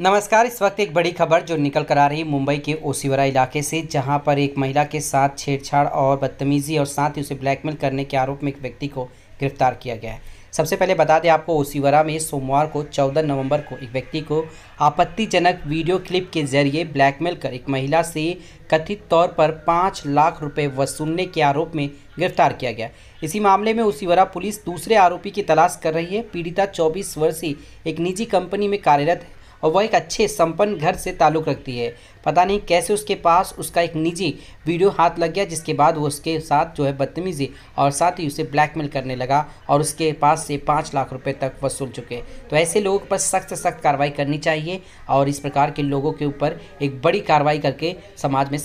नमस्कार इस वक्त एक बड़ी खबर जो निकल कर आ रही मुंबई के ओसीवरा इलाके से जहां पर एक महिला के साथ छेड़छाड़ और बदतमीजी और साथ ही उसे ब्लैकमेल करने के आरोप में एक व्यक्ति को गिरफ्तार किया गया है सबसे पहले बता दें आपको ओसीवरा में सोमवार को 14 नवंबर को एक व्यक्ति को आपत्तिजनक वीडियो क्लिप के जरिए ब्लैकमेल कर एक महिला से कथित तौर पर पाँच लाख रुपये वसूलने के आरोप में गिरफ्तार किया गया इसी मामले में ओसीवरा पुलिस दूसरे आरोपी की तलाश कर रही है पीड़िता चौबीस वर्षीय एक निजी कंपनी में कार्यरत है और वह एक अच्छे संपन्न घर से ताल्लुक़ रखती है पता नहीं कैसे उसके पास उसका एक निजी वीडियो हाथ लग गया जिसके बाद वो उसके साथ जो है बदतमीज़ी और साथ ही उसे ब्लैकमेल करने लगा और उसके पास से पाँच लाख रुपए तक वसूल चुके तो ऐसे लोगों पर सख्त सख्त कार्रवाई करनी चाहिए और इस प्रकार के लोगों के ऊपर एक बड़ी कार्रवाई करके समाज में